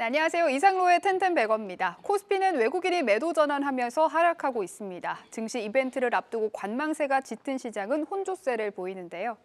네, 안녕하세요. 이상로의 텐텐백어입니다. 코스피는 외국인이 매도 전환하면서 하락하고 있습니다. 증시 이벤트를 앞두고 관망세가 짙은 시장은 혼조세를 보이는데요.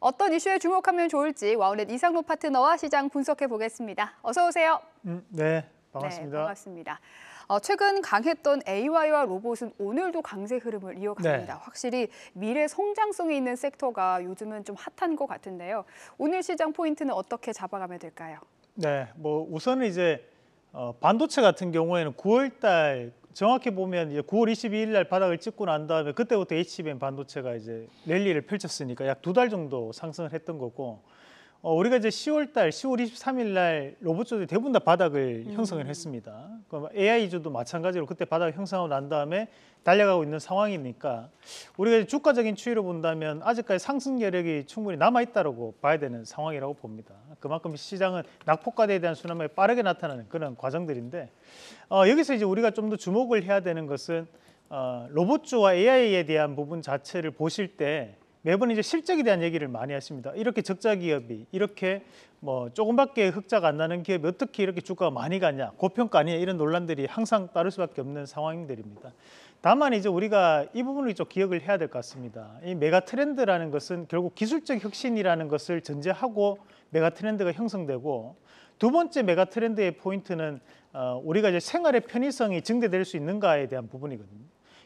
어떤 이슈에 주목하면 좋을지 와우넷 이상로 파트너와 시장 분석해 보겠습니다. 어서 오세요. 음, 네, 반갑습니다. 네, 반갑습니다. 어, 최근 강했던 AI와 로봇은 오늘도 강세 흐름을 이어갑니다. 네. 확실히 미래 성장성이 있는 섹터가 요즘은 좀 핫한 것 같은데요. 오늘 시장 포인트는 어떻게 잡아가면 될까요? 네, 뭐 우선은 이제 어, 반도체 같은 경우에는 9월달 정확히 보면 이제 9월 22일 날 바닥을 찍고 난 다음에 그때부터 HBM 반도체가 이제 랠리를 펼쳤으니까 약 두 달 정도 상승을 했던 거고 어, 우리가 이제 10월달, 10월 23일날 로봇조들이 대부분 다 바닥을 음. 형성을 했습니다. 그럼 AI조도 마찬가지로 그때 바닥 형성하고 난 다음에 달려가고 있는 상황이니까 우리가 이제 주가적인 추이로 본다면 아직까지 상승 여력이 충분히 남아있다고 봐야 되는 상황이라고 봅니다. 그만큼 시장은 낙폭과대에 대한 순환이 빠르게 나타나는 그런 과정들인데 어, 여기서 이제 우리가 좀 더 주목을 해야 되는 것은 어, 로봇조와 AI에 대한 부분 자체를 보실 때 매번 이제 실적에 대한 얘기를 많이 하십니다. 이렇게 적자 기업이 이렇게 뭐 조금밖에 흑자가 안 나는 기업이 어떻게 이렇게 주가가 많이 가냐, 고평가 아니냐 이런 논란들이 항상 따를 수밖에 없는 상황들입니다. 다만 이제 우리가 이 부분을 좀 기억을 해야 될 것 같습니다. 이 메가 트렌드라는 것은 결국 기술적 혁신이라는 것을 전제하고 메가 트렌드가 형성되고 두 번째 메가 트렌드의 포인트는 어, 우리가 이제 생활의 편의성이 증대될 수 있는가에 대한 부분이거든요.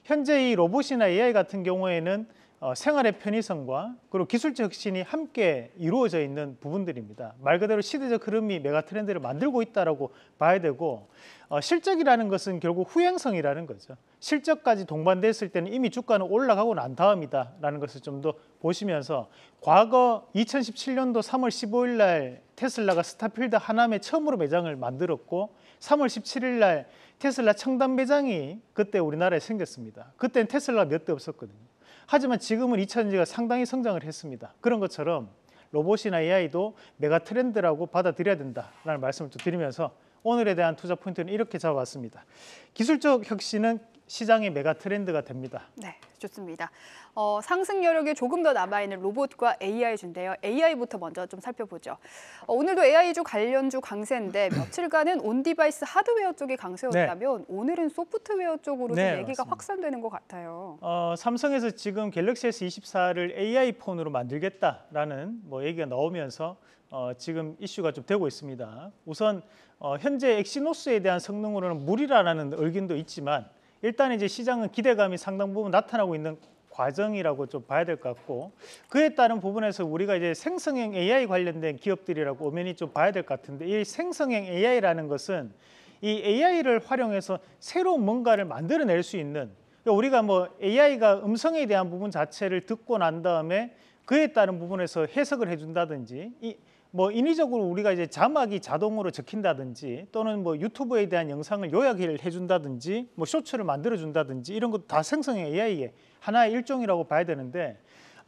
현재 이 로봇이나 AI 같은 경우에는 어, 생활의 편의성과 그리고 기술적 혁신이 함께 이루어져 있는 부분들입니다. 말 그대로 시대적 흐름이 메가 트렌드를 만들고 있다고 봐야 되고 어, 실적이라는 것은 결국 후행성이라는 거죠. 실적까지 동반됐을 때는 이미 주가는 올라가고 난 다음이다라는 것을 좀 더 보시면서 과거 2017년도 3월 15일 날 테슬라가 스타필드 하남에 처음으로 매장을 만들었고 3월 17일 날 테슬라 청담 매장이 그때 우리나라에 생겼습니다. 그때는 테슬라 몇 대 없었거든요. 하지만 지금은 2차전지가 상당히 성장을 했습니다. 그런 것처럼 로봇이나 AI도 메가 트렌드라고 받아들여야 된다라는 말씀을 좀 드리면서 오늘에 대한 투자 포인트는 이렇게 잡아봤습니다. 기술적 혁신은 시장의 메가 트렌드가 됩니다. 네, 좋습니다. 어, 상승 여력이 조금 더 남아있는 로봇과 AI주인데요. AI부터 먼저 좀 살펴보죠. 어, 오늘도 AI주 관련주 강세인데 며칠간은 온디바이스 하드웨어 쪽이 강세였다면 네. 오늘은 소프트웨어 쪽으로 네, 얘기가 맞습니다. 확산되는 것 같아요. 어, 삼성에서 지금 갤럭시 S24를 AI 폰으로 만들겠다라는 뭐 얘기가 나오면서 어, 지금 이슈가 좀 되고 있습니다. 우선 어, 현재 엑시노스에 대한 성능으로는 무리라는 의견도 있지만 일단 이제 시장은 기대감이 상당 부분 나타나고 있는 과정이라고 좀 봐야 될 것 같고 그에 따른 부분에서 우리가 이제 생성형 AI 관련된 기업들이라고 오면이 좀 봐야 될 것 같은데 이 생성형 AI라는 것은 이 AI를 활용해서 새로운 뭔가를 만들어낼 수 있는 그러니까 우리가 뭐 AI가 음성에 대한 부분 자체를 듣고 난 다음에 그에 따른 부분에서 해석을 해준다든지 이뭐 인위적으로 우리가 이제 자막이 자동으로 적힌다든지 또는 뭐 유튜브에 대한 영상을 요약을 해준다든지 뭐 쇼츠를 만들어준다든지 이런 것도 다 생성형 AI의 하나의 일종이라고 봐야 되는데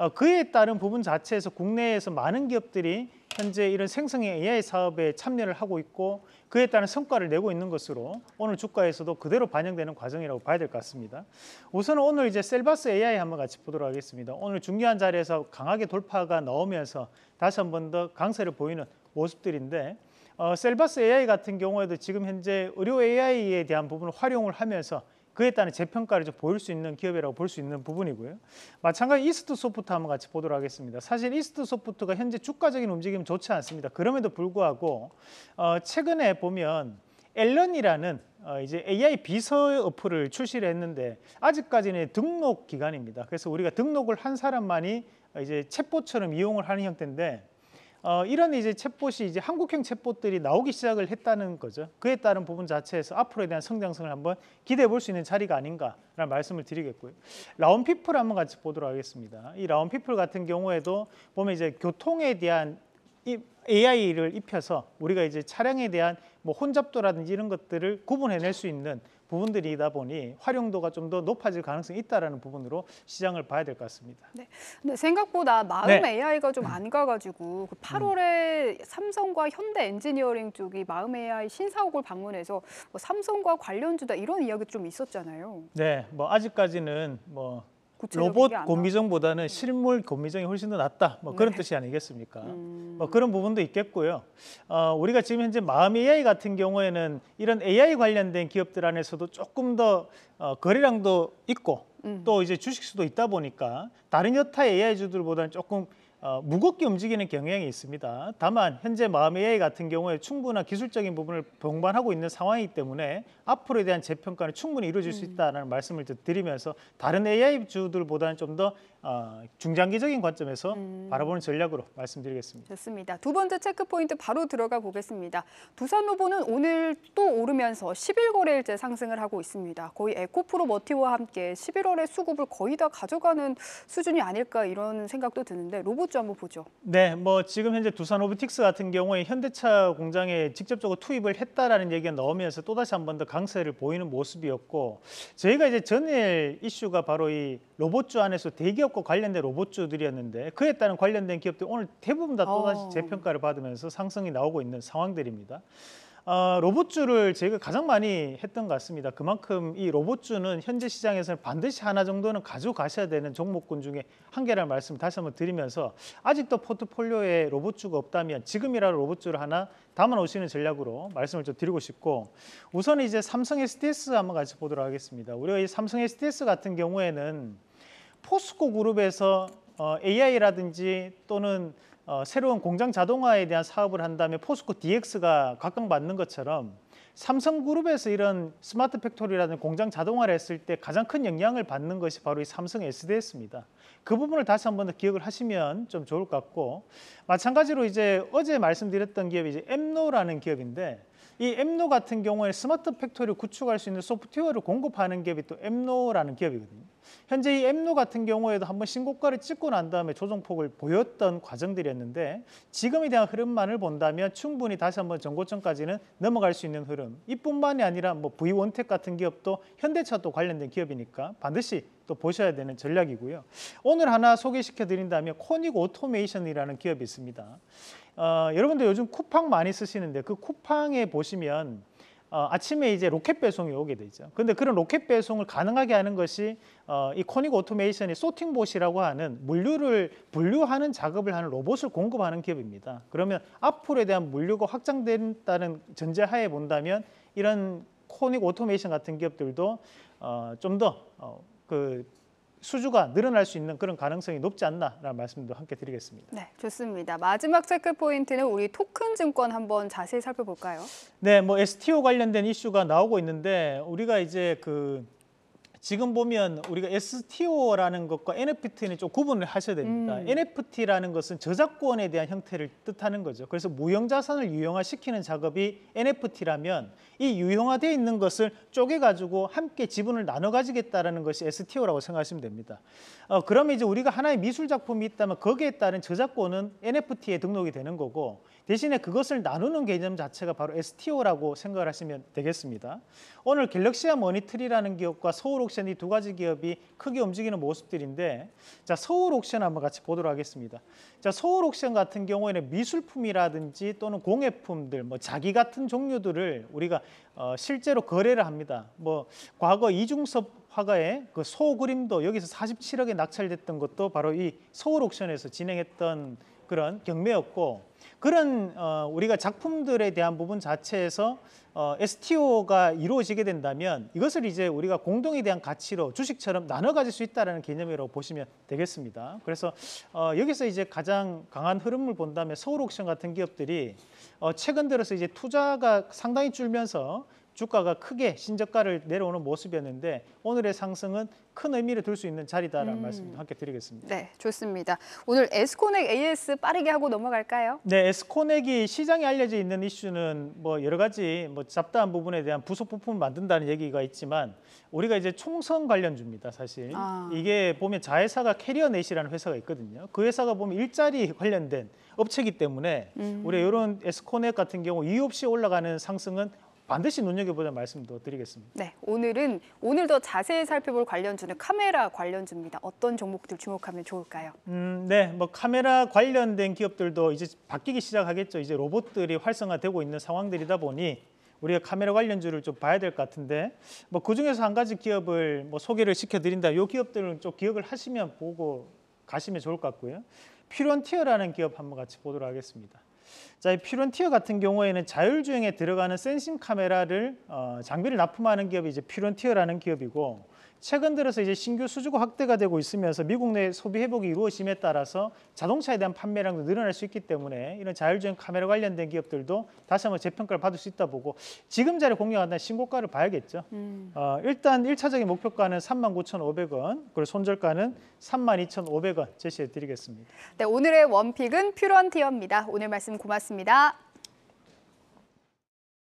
어, 그에 따른 부분 자체에서 국내에서 많은 기업들이 현재 이런 생성의 AI 사업에 참여를 하고 있고 그에 따른 성과를 내고 있는 것으로 오늘 주가에서도 그대로 반영되는 과정이라고 봐야 될 것 같습니다. 우선 오늘 이제 셀바스 AI 한번 같이 보도록 하겠습니다. 오늘 중요한 자리에서 강하게 돌파가 나오면서 다시 한 번 더 강세를 보이는 모습들인데 어, 셀바스 AI 같은 경우에도 지금 현재 의료 AI에 대한 부분을 활용을 하면서 그에 따른 재평가를 좀 보일 수 있는 기업이라고 볼 수 있는 부분이고요. 마찬가지 이스트 소프트 한번 같이 보도록 하겠습니다. 사실 이스트 소프트가 현재 주가적인 움직임 좋지 않습니다. 그럼에도 불구하고 어, 최근에 보면 앨런이라는 어, 이제 AI 비서 어플을 출시를 했는데 아직까지는 등록 기간입니다. 그래서 우리가 등록을 한 사람만이 이제 챗봇처럼 이용을 하는 형태인데 어, 이런 이제 챗봇이 이제 한국형 챗봇들이 나오기 시작을 했다는 거죠. 그에 따른 부분 자체에서 앞으로에 대한 성장성을 한번 기대해 볼 수 있는 자리가 아닌가라는 말씀을 드리겠고요. 라온피플 한번 같이 보도록 하겠습니다. 이라온피플 같은 경우에도 보면 이제 교통에 대한 이 AI를 입혀서 우리가 이제 차량에 대한 뭐 혼잡도라든지 이런 것들을 구분해낼 수 있는 부분들이다 보니 활용도가 좀 더 높아질 가능성이 있다라는 부분으로 시장을 봐야 될 것 같습니다. 네. 근데 생각보다 마음 네. AI가 좀 안 가가지고 그 8월에 음. 삼성과 현대 엔지니어링 쪽이 마음 AI 신사옥을 방문해서 뭐 삼성과 관련주다 이런 이야기 좀 있었잖아요. 네, 뭐 아직까지는 뭐 로봇 곰미정보다는 네. 실물 곰미정이 훨씬 더 낫다. 뭐 그런 네. 뜻이 아니겠습니까? 음. 뭐 그런 부분도 있겠고요. 어, 우리가 지금 현재 마음 AI 같은 경우에는 이런 AI 관련된 기업들 안에서도 조금 더 어, 거래량도 있고 음. 또 이제 주식수도 있다 보니까 다른 여타 AI 주들보다는 조금 어, 무겁게 움직이는 경향이 있습니다. 다만 현재 마음의 AI 같은 경우에 충분한 기술적인 부분을 동반하고 있는 상황이기 때문에 앞으로에 대한 재평가는 충분히 이루어질 수 음. 있다는 말씀을 드리면서 다른 AI 주들보다는 좀더 아, 중장기적인 관점에서 음. 바라보는 전략으로 말씀드리겠습니다. 좋습니다. 두 번째 체크 포인트 바로 들어가 보겠습니다. 두산 후보는 오늘 또 오르면서 11거래일째 상승을 하고 있습니다. 거의 에코프로 머티와 함께 11월의 수급을 거의 다 가져가는 수준이 아닐까 이런 생각도 드는데 로봇주 한번 보죠. 네, 뭐 지금 현재 두산 오브틱스 같은 경우에 현대차 공장에 직접적으로 투입을 했다라는 얘기가 나오면서 또다시 한 번 더 강세를 보이는 모습이었고 저희가 이제 전일 이슈가 바로 이 로봇주 안에서 대기업 기업과 관련된 로봇주들이었는데 그에 따른 관련된 기업들 오늘 대부분 다 또다시 오. 어. 재평가를 받으면서 상승이 나오고 있는 상황들입니다. 어, 로봇주를 제가 가장 많이 했던 것 같습니다. 그만큼 이 로봇주는 현재 시장에서는 반드시 하나 정도는 가져가셔야 되는 종목군 중에 한 개라는 말씀을 다시 한번 드리면서 아직도 포트폴리오에 로봇주가 없다면 지금이라도 로봇주를 하나 담아놓으시는 전략으로 말씀을 좀 드리고 싶고 우선 이제 삼성 SDS 한번 같이 보도록 하겠습니다. 우리가 이 삼성 SDS 같은 경우에는 포스코 그룹에서 어, AI라든지 또는 어, 새로운 공장 자동화에 대한 사업을 한다면 포스코 DX가 각광받는 것처럼 삼성그룹에서 이런 스마트 팩토리라는 공장 자동화를 했을 때 가장 큰 영향을 받는 것이 바로 이 삼성 SDS입니다. 그 부분을 다시 한 번 더 기억을 하시면 좀 좋을 것 같고 마찬가지로 이제 어제 말씀드렸던 기업이 이제 엠노라는 기업인데 이 엠노 같은 경우에 스마트 팩토리를 구축할 수 있는 소프트웨어를 공급하는 기업이 또 엠노라는 기업이거든요. 현재 이 엠노 같은 경우에도 한번 신고가를 찍고 난 다음에 조정폭을 보였던 과정들이었는데 지금에 대한 흐름만을 본다면 충분히 다시 한번 전고점까지는 넘어갈 수 있는 흐름. 이뿐만이 아니라 뭐 V원텍 같은 기업도 현대차 도 관련된 기업이니까 반드시 또 보셔야 되는 전략이고요. 오늘 하나 소개시켜 드린다면 코닉 오토메이션이라는 기업이 있습니다. 어, 여러분들 요즘 쿠팡 많이 쓰시는데 그 쿠팡에 보시면 어, 아침에 이제 로켓 배송이 오게 되죠. 그런데 그런 로켓 배송을 가능하게 하는 것이 어, 이 코닉 오토메이션이 소팅봇이라고 하는 물류를 분류하는 작업을 하는 로봇을 공급하는 기업입니다. 그러면 앞으로에 대한 물류가 확장된다는 전제하에 본다면 이런 코닉 오토메이션 같은 기업들도 어, 좀더그 어, 수주가 늘어날 수 있는 그런 가능성이 높지 않나라는 말씀도 함께 드리겠습니다. 네, 좋습니다. 마지막 체크 포인트는 우리 토큰 증권 한번 자세히 살펴볼까요? 네, 뭐 STO 관련된 이슈가 나오고 있는데 우리가 이제 그 지금 보면 우리가 STO라는 것과 NFT는 좀 구분을 하셔야 됩니다. 음. NFT라는 것은 저작권에 대한 형태를 뜻하는 거죠. 그래서 무형자산을 유형화시키는 작업이 NFT라면 이 유형화되어 있는 것을 쪼개가지고 함께 지분을 나눠 가지겠다는 것이 STO라고 생각하시면 됩니다. 어, 그러면 이제 우리가 하나의 미술 작품이 있다면 거기에 따른 저작권은 NFT에 등록이 되는 거고 대신에 그것을 나누는 개념 자체가 바로 STO라고 생각을 하시면 되겠습니다. 오늘 갤럭시와 머니트리라는 기업과 서울옥션 이 두 가지 기업이 크게 움직이는 모습들인데 자 서울옥션 한번 같이 보도록 하겠습니다. 자 서울옥션 같은 경우에는 미술품이라든지 또는 공예품들 뭐 자기 같은 종류들을 우리가 어, 실제로 거래를 합니다. 뭐 과거 이중섭 화가의 그 소 그림도 여기서 47억에 낙찰됐던 것도 바로 이 서울옥션에서 진행했던 그런 경매였고 그런 어, 우리가 작품들에 대한 부분 자체에서 어, STO가 이루어지게 된다면 이것을 이제 우리가 공동에 대한 가치로 주식처럼 나눠 가질 수 있다는 개념이라고 보시면 되겠습니다. 그래서 어, 여기서 이제 가장 강한 흐름을 본다면 서울 옥션 같은 기업들이 어, 최근 들어서 이제 투자가 상당히 줄면서 주가가 크게 신저가를 내려오는 모습이었는데 오늘의 상승은 큰 의미를 둘 수 있는 자리다라는 음. 말씀 함께 드리겠습니다. 네, 좋습니다. 오늘 에스코넥 AS 빠르게 하고 넘어갈까요? 네, 에스코넥이 시장에 알려져 있는 이슈는 뭐 여러 가지 뭐 잡다한 부분에 대한 부속 부품 만든다는 얘기가 있지만 우리가 이제 총선 관련주입니다, 사실. 아. 이게 보면 자회사가 캐리어넷이라는 회사가 있거든요. 그 회사가 보면 일자리 관련된 업체이기 때문에 음. 우리 이런 에스코넥 같은 경우 이유 없이 올라가는 상승은 반드시 눈여겨보자 말씀도 드리겠습니다. 네, 오늘은 오늘 더 자세히 살펴볼 관련주는 카메라 관련주입니다. 어떤 종목들 주목하면 좋을까요? 음, 네, 뭐 카메라 관련된 기업들도 이제 바뀌기 시작하겠죠. 이제 로봇들이 활성화되고 있는 상황들이다 보니 우리가 카메라 관련주를 좀 봐야 될 것 같은데 뭐 그중에서 한 가지 기업을 뭐 소개를 시켜드린다. 요 기업들은 좀 기억을 하시면 보고 가시면 좋을 것 같고요. 피론티어라는 기업 한번 같이 보도록 하겠습니다. 자, 이 퓨런티어 같은 경우에는 자율주행에 들어가는 센싱 카메라를 어, 장비를 납품하는 기업이 이제 퓨런티어라는 기업이고 최근 들어서 이제 신규 수주가 확대가 되고 있으면서 미국 내 소비 회복이 이루어짐에 따라서 자동차에 대한 판매량도 늘어날 수 있기 때문에 이런 자율주행 카메라 관련된 기업들도 다시 한번 재평가를 받을 수 있다 보고 지금 자리 공략한다는 신고가를 봐야겠죠. 음. 어, 일단 1차적인 목표가는 39,500원, 그리고 손절가는 32,500원 제시해 드리겠습니다. 네, 오늘의 원픽은 퓨런티어입니다. 오늘 말씀 고맙습니다.